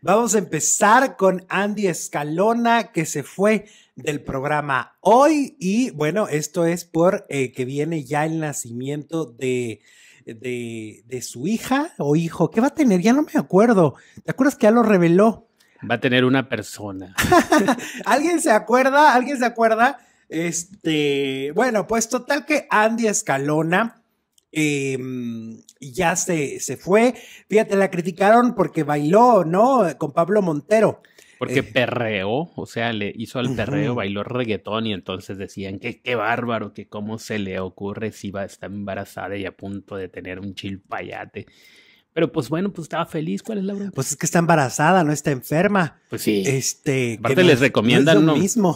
Vamos a empezar con Andy Escalona, que se fue del programa hoy. Y bueno, esto es por eh, que viene ya el nacimiento de, de, de, su hija o hijo. ¿Qué va a tener? Ya no me acuerdo. ¿Te acuerdas que ya lo reveló? Va a tener una persona. ¿Alguien se acuerda? ¿Alguien se acuerda? Este, bueno, pues total que Andy Escalona eh, ya se, se fue. Fíjate, la criticaron porque bailó, ¿no? Con Pablo Montero. Porque eh, perreó, o sea, le hizo al perreo, bailó reggaetón y entonces decían que qué bárbaro, que cómo se le ocurre si va, está embarazada y a punto de tener un chilpayate. Pero pues bueno, pues estaba feliz, ¿cuál es la Pues es que está embarazada, no está enferma. Pues sí. Este, Aparte les recomiendan no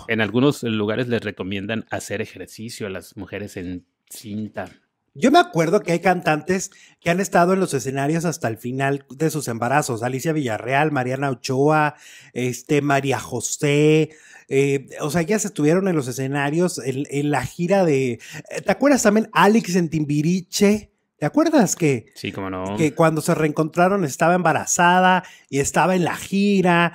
En algunos lugares les recomiendan hacer ejercicio a las mujeres en cinta. Yo me acuerdo que hay cantantes que han estado en los escenarios hasta el final de sus embarazos. Alicia Villarreal, Mariana Ochoa, este, María José. Eh, o sea, se estuvieron en los escenarios en, la gira de. Eh, ¿Te acuerdas también Alex en Timbiriche? ¿Te acuerdas que? no. Que cuando se reencontraron estaba embarazada y estaba en la gira.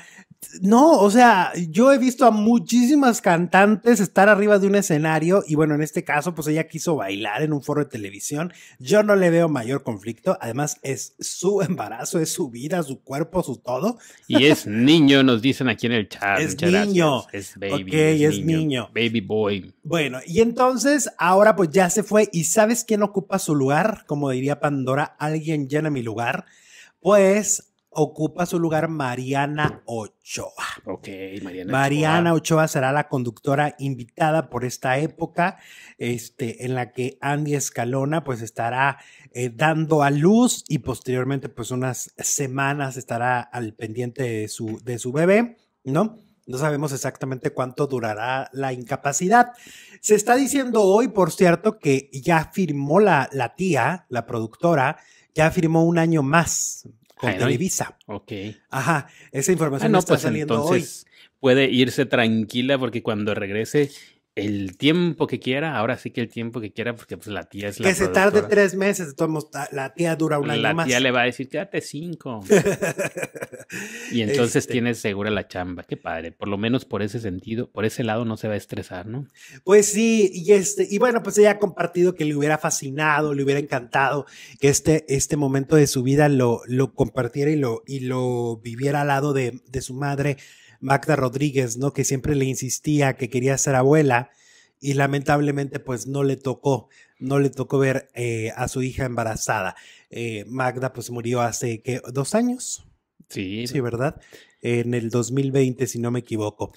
No, o sea, yo he visto a muchísimas cantantes estar arriba de un escenario y bueno, en este caso, pues ella quiso bailar en un foro de televisión. Yo no le veo mayor conflicto. Además, es su embarazo, es su vida, su cuerpo, su todo. Y es niño, nos dicen aquí en el chat. Es niño. Es baby. es, niño. Baby boy. Bueno, y entonces ahora pues ya se fue y ¿sabes quién ocupa su lugar? Como diría Pandora, alguien llena mi lugar. Pues ocupa su lugar Mariana Ochoa. Ok, Mariana. Ochoa. será la conductora invitada por esta época, este, en la que Andy Escalona pues estará eh, dando a luz y posteriormente pues unas semanas estará al pendiente de su, de su bebé, ¿no? No sabemos exactamente cuánto durará la incapacidad. Se está diciendo hoy, por cierto, que ya firmó la, la tía, la productora, ya firmó un año más con Televisa. Ok. Ajá, esa información está pues saliendo hoy. Puede irse tranquila porque cuando regrese el tiempo que quiera, ahora sí que el tiempo que quiera, porque pues la tía es la Que se tarde tres meses, la tía dura un año más. La tía le va a decir, quédate cinco. y entonces este tienes segura la chamba, qué padre. Por lo menos por ese sentido, por ese lado no se va a estresar, ¿no? Pues sí, y este, y bueno, pues ella ha compartido que le hubiera fascinado, le hubiera encantado que este, este momento de su vida lo, lo compartiera y lo, y lo viviera al lado de, de su madre Magda Rodríguez, ¿no? Que siempre le insistía que quería ser abuela y lamentablemente pues no le tocó, no le tocó ver eh, a su hija embarazada. Eh, Magda pues murió hace, ¿qué? ¿Dos años? Sí. Sí, ¿verdad? en el 2020, si no me equivoco.